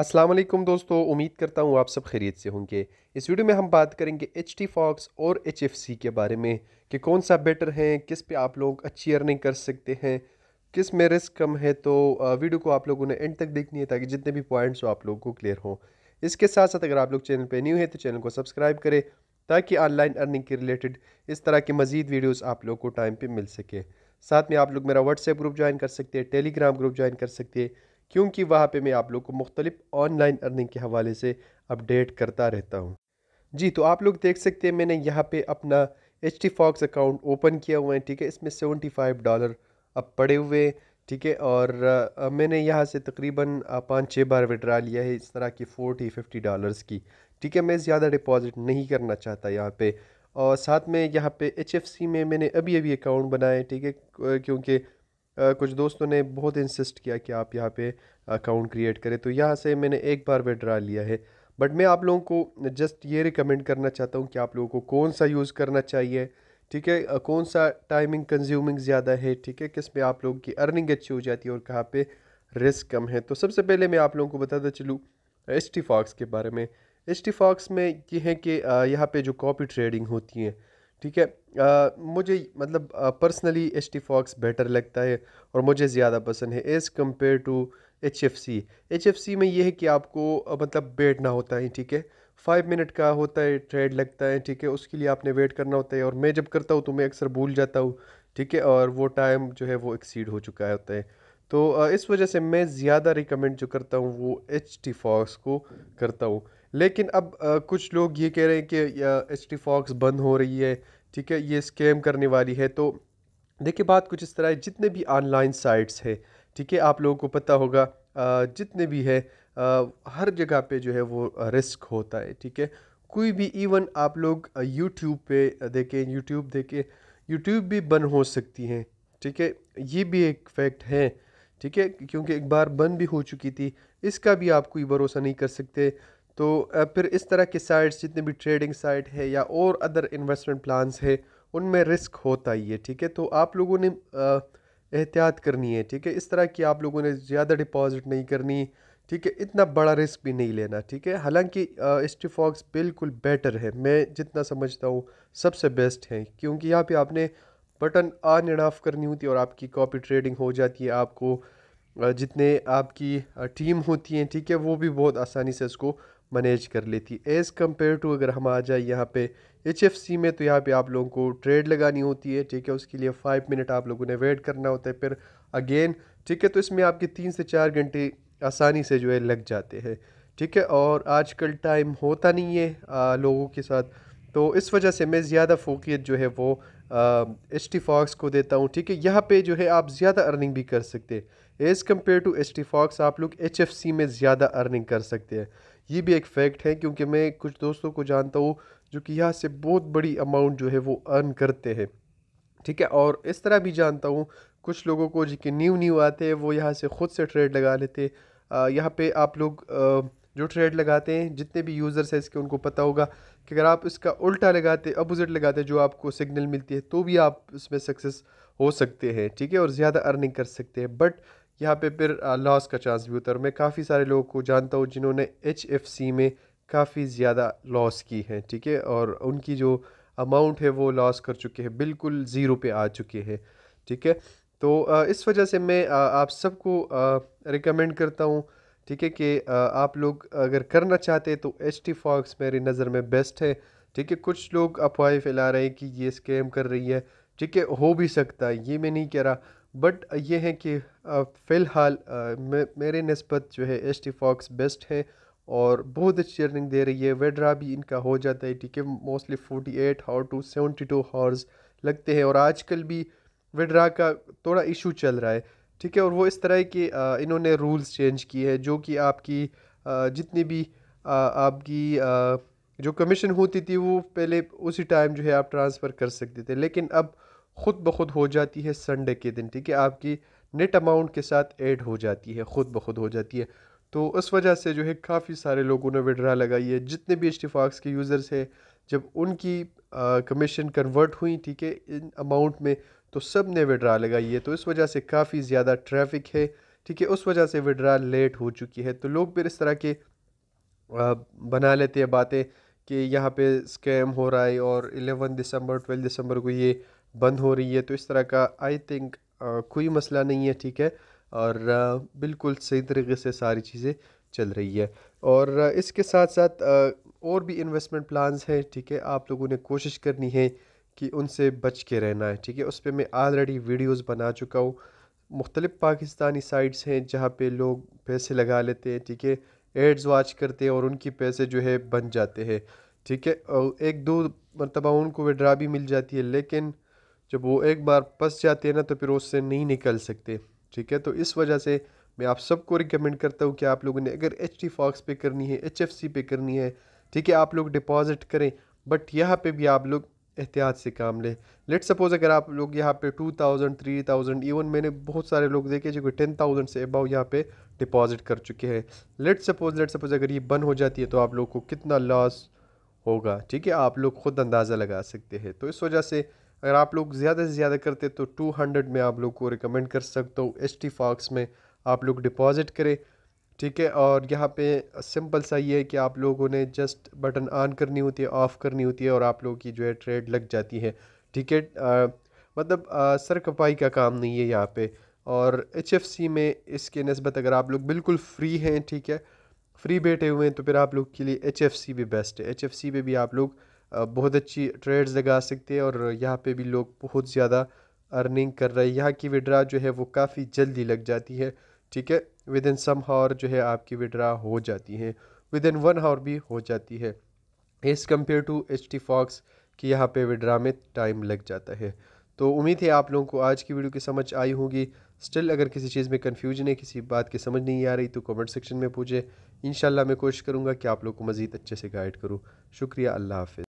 असलम दोस्तों उम्मीद करता हूँ आप सब खैरियत से होंगे इस वीडियो में हम बात करेंगे एच टी फॉक्स और एच एफ सी के बारे में कि कौन सा बेटर है किस पे आप लोग अच्छी अर्निंग कर सकते हैं किस में रिस्क कम है तो वीडियो को आप लोगों ने एंड तक देखनी है ताकि जितने भी पॉइंट्स हो आप लोगों को क्लियर हों इसके साथ साथ अगर आप लोग चैनल पर न्यू है तो चैनल को सब्सक्राइब करें ताकि ऑनलाइन अर्निंग के रिलेटेड इस तरह की मजीद वीडियोज़ आप लोग को टाइम पर मिल सके साथ में आप लोग मेरा व्हाट्सएप ग्रुप ज्वाइन कर सकते हैं टेलीग्राम ग्रुप ज्वाइन कर सकते हैं क्योंकि वहाँ पे मैं आप लोग को मुख्तलिफ ऑनलाइन अर्निंग के हवाले से अपडेट करता रहता हूँ जी तो आप लोग देख सकते हैं मैंने यहाँ पे अपना H T Fox account open किया हुआ है ठीक है इसमें सेवेंटी फाइव डॉलर अब पड़े हुए ठीक है और आ, मैंने यहाँ से तकरीबन पाँच छः बार विड्रा लिया है इस तरह की फोर्टी फिफ्टी डॉलर्स की ठीक है मैं ज़्यादा डिपॉजिट नहीं करना चाहता यहाँ पर और साथ में यहाँ पे एच में मैंने अभी अभी अकाउंट बनाए ठीक है क्योंकि कुछ दोस्तों ने बहुत इंसिस्ट किया कि आप यहाँ पे अकाउंट क्रिएट करें तो यहाँ से मैंने एक बार विड्रा लिया है बट मैं आप लोगों को जस्ट ये रिकमेंड करना चाहता हूँ कि आप लोगों को कौन सा यूज़ करना चाहिए ठीक है कौन सा टाइमिंग कंज्यूमिंग ज़्यादा है ठीक है किस में आप लोगों की अर्निंग अच्छी हो जाती है और कहाँ पे रिस्क कम है तो सबसे पहले मैं आप लोगों को बताता चलूँ एस के बारे में एस में ये है कि यहाँ पे जो कॉपी ट्रेडिंग होती है ठीक है आ, मुझे मतलब personally H T Fox better लगता है और मुझे ज़्यादा पसंद है as compared to H F C H F C में यह है कि आपको मतलब बैठना होता है ठीक है फाइव मिनट का होता है ट्रेड लगता है ठीक है उसके लिए आपने वेट करना होता है और मैं जब करता हूँ तो मैं अक्सर भूल जाता हूँ ठीक है और वो टाइम जो है वो एक्सीड हो चुका होता है तो इस वजह से मैं ज़्यादा रिकमेंड जो करता हूँ वो एच टी फॉक्स को करता हूँ लेकिन अब कुछ लोग ये कह रहे हैं कि एच टी फॉक्स बंद हो रही है ठीक है ये स्कैम करने वाली है तो देखिए बात कुछ इस तरह है जितने भी ऑनलाइन साइट्स है ठीक है आप लोगों को पता होगा जितने भी है हर जगह पे जो है वो रिस्क होता है ठीक है कोई भी इवन आप लोग यूट्यूब पे देखें यूट्यूब देखें यूट्यूब भी बंद हो सकती हैं ठीक है ये भी एक फैक्ट है ठीक है क्योंकि एक बार बंद भी हो चुकी थी इसका भी आप कोई भरोसा नहीं कर सकते तो फिर इस तरह के साइट्स जितने भी ट्रेडिंग साइट है या और अदर इन्वेस्टमेंट प्लान्स है उनमें रिस्क होता ही है ठीक है तो आप लोगों ने एहतियात करनी है ठीक है इस तरह की आप लोगों ने ज़्यादा डिपॉजिट नहीं करनी ठीक है इतना बड़ा रिस्क भी नहीं लेना ठीक है हालांकि स्टीफॉक्स बिल्कुल बेटर है मैं जितना समझता हूँ सबसे बेस्ट है क्योंकि यहाँ पे आपने बटन ऑन एंड ऑफ करनी होती है और आपकी कॉपी ट्रेडिंग हो जाती है आपको जितने आपकी टीम होती हैं ठीक है वो भी बहुत आसानी से इसको मैनेज कर लेती है एज़ कम्पेयर टू अगर हम आ जाए यहाँ पे एच एफ सी में तो यहाँ पे आप लोगों को ट्रेड लगानी होती है ठीक है उसके लिए फाइव मिनट आप लोगों ने वेट करना होता है फिर अगेन ठीक है तो इसमें आपके तीन से चार घंटे आसानी से जो है लग जाते हैं ठीक है और आजकल टाइम होता नहीं है आ, लोगों के साथ तो इस वजह से मैं ज़्यादा फोकियत जो है वो एच टी फॉक्स को देता हूँ ठीक है यहाँ पे जो है आप ज़्यादा अर्निंग भी कर सकते हैं as compared to H T Fox आप लोग एच एफ सी में ज़्यादा अर्निंग कर सकते हैं ये भी एक फैक्ट है क्योंकि मैं कुछ दोस्तों को जानता हूँ जो कि यहाँ से बहुत बड़ी अमाउंट जो है वो अर्न करते हैं ठीक है और इस तरह भी जानता हूँ कुछ लोगों को जो कि न्यू न्यू आते हैं वो यहाँ से ख़ुद से ट्रेड लगा लेते यहाँ पर आप लोग जो ट्रेड लगाते हैं जितने भी यूज़र्स हैं इसके उनको पता होगा कि अगर आप इसका उल्टा लगाते अपोजिट लगाते जो आपको सिग्नल मिलती है तो भी आप इसमें सक्सेस हो सकते हैं ठीक है और ज़्यादा अर्निंग कर सकते हैं बट यहाँ पे फिर लॉस का चांस भी होता है और मैं काफ़ी सारे लोगों को जानता हूँ जिन्होंने एच में काफ़ी ज़्यादा लॉस की है ठीक है और उनकी जो अमाउंट है वो लॉस कर चुके हैं बिल्कुल ज़ीरो पे आ चुके हैं ठीक है तो इस वजह से मैं आप सबको रिकमेंड करता हूँ ठीक है कि आप लोग अगर करना चाहते तो एच टी फॉक्स मेरी नज़र में बेस्ट है ठीक है कुछ लोग अफवाह फैला रहे हैं कि ये स्कैम कर रही है ठीक है हो भी सकता है ये मैं नहीं कह रहा बट ये है कि फ़िलहाल मेरे नस्बत जो है एच टी फॉक्स बेस्ट है और बहुत अच्छी अर्निंग दे रही है वेड्रा भी इनका हो जाता है ठीक है mostly forty eight hour to seventy two hours लगते हैं और आजकल भी वेड्रा का थोड़ा इशू चल रहा है ठीक है और वो इस तरह के इन्होंने रूल्स चेंज किए हैं जो कि आपकी जितनी भी आपकी जो कमीशन होती थी वो पहले उसी टाइम जो है आप ट्रांसफ़र कर सकते थे लेकिन अब ख़ुद ब खुद हो जाती है संडे के दिन ठीक है आपकी नेट अमाउंट के साथ ऐड हो जाती है ख़ुद ब खुद हो जाती है तो उस वजह से जो है काफ़ी सारे लोगों ने विड्रा लगाई है जितने भी इश्तफाक़ के यूज़र्स हैं जब उनकी कमीशन कन्वर्ट हुई ठीक है इन अमाउंट में तो सब ने विड्रा लगाई है तो इस वजह से काफ़ी ज़्यादा ट्रैफिक है ठीक है उस वजह से विड्रा लेट हो चुकी है तो लोग फिर इस तरह के बना लेते हैं बातें कि यहाँ पे स्कैम हो रहा है और 11 दिसंबर 12 दिसंबर को ये बंद हो रही है तो इस तरह का आई थिंक कोई मसला नहीं है ठीक है और आ, बिल्कुल सही तरीके से सारी चीज़ें चल रही है और इसके साथ साथ आ, और भी इन्वेस्टमेंट प्लान्स हैं ठीक है आप लोगों ने कोशिश करनी है कि उनसे बच के रहना है ठीक है उस पर मैं ऑलरेडी वीडियोस बना चुका हूँ मुख्तलिफ़ पाकिस्तानी साइट्स हैं जहाँ पे लोग पैसे लगा लेते हैं ठीक है एड्स वाच करते हैं और उनकी पैसे जो है बन जाते हैं ठीक है और एक दो मरतबा उनको विड्रा भी मिल जाती है लेकिन जब वो एक बार फंस जाते हैं ना तो फिर उससे नहीं निकल सकते ठीक है तो इस वजह से मैं आप सबको रिकमेंड करता हूँ कि आप लोगों ने अगर एच टी फॉक्स पे करनी है एच एफ सी पे करनी है ठीक है आप लोग डिपॉज़िट करें बट यहाँ पे भी आप लोग एहतियात से काम लें लेट सपोज़ अगर आप लोग यहाँ पे two thousand three thousand even मैंने बहुत सारे लोग देखे जो कि टेन थाउजेंड से अबाव यहाँ पे डिपॉजिट कर चुके हैं लेट सपोज़ लेट सपोज़ अगर ये बंद हो जाती है तो आप लोग को कितना लॉस होगा ठीक है आप लोग खुद अंदाज़ा लगा सकते हैं तो इस वजह से अगर आप लोग ज़्यादा से ज़्यादा करते तो टू हंड्रेड में आप लोग को रिकमेंड कर सकता हूँ एस टी फॉक्स में आप लोग डिपॉज़िट करें ठीक है और यहाँ पे सिंपल सा ये है कि आप लोगों ने जस्ट बटन ऑन करनी होती है ऑफ़ करनी होती है और आप लोगों की जो है ट्रेड लग जाती है ठीक है मतलब सर कपाई का काम नहीं है यहाँ पे और एच में इसके नस्बत अगर आप लोग बिल्कुल फ्री हैं ठीक है फ्री बैठे हुए हैं तो फिर आप लोग के लिए एच भी बेस्ट है एच में भी आप लोग बहुत अच्छी ट्रेड्स लगा सकते हैं और यहाँ पे भी लोग बहुत ज़्यादा अर्निंग कर रहे हैं यहाँ की विड्रा जो है वो काफ़ी जल्दी लग जाती है ठीक है विद इन सम हावर जो है आपकी विड्रा हो जाती है विद इन वन हावर भी हो जाती है as compared to H T Fox कि यहाँ पे विड्रा में टाइम लग जाता है तो उम्मीद है आप लोगों को आज की वीडियो की समझ आई होगी स्टिल अगर किसी चीज़ में कन्फ्यूजन है किसी बात की समझ नहीं आ रही तो कमेंट सेक्शन में पूछे इन मैं कोशिश करूँगा कि आप लोग को मज़ीद अच्छे से गाइड करूँ शुक्रिया अल्लाह हाफिज़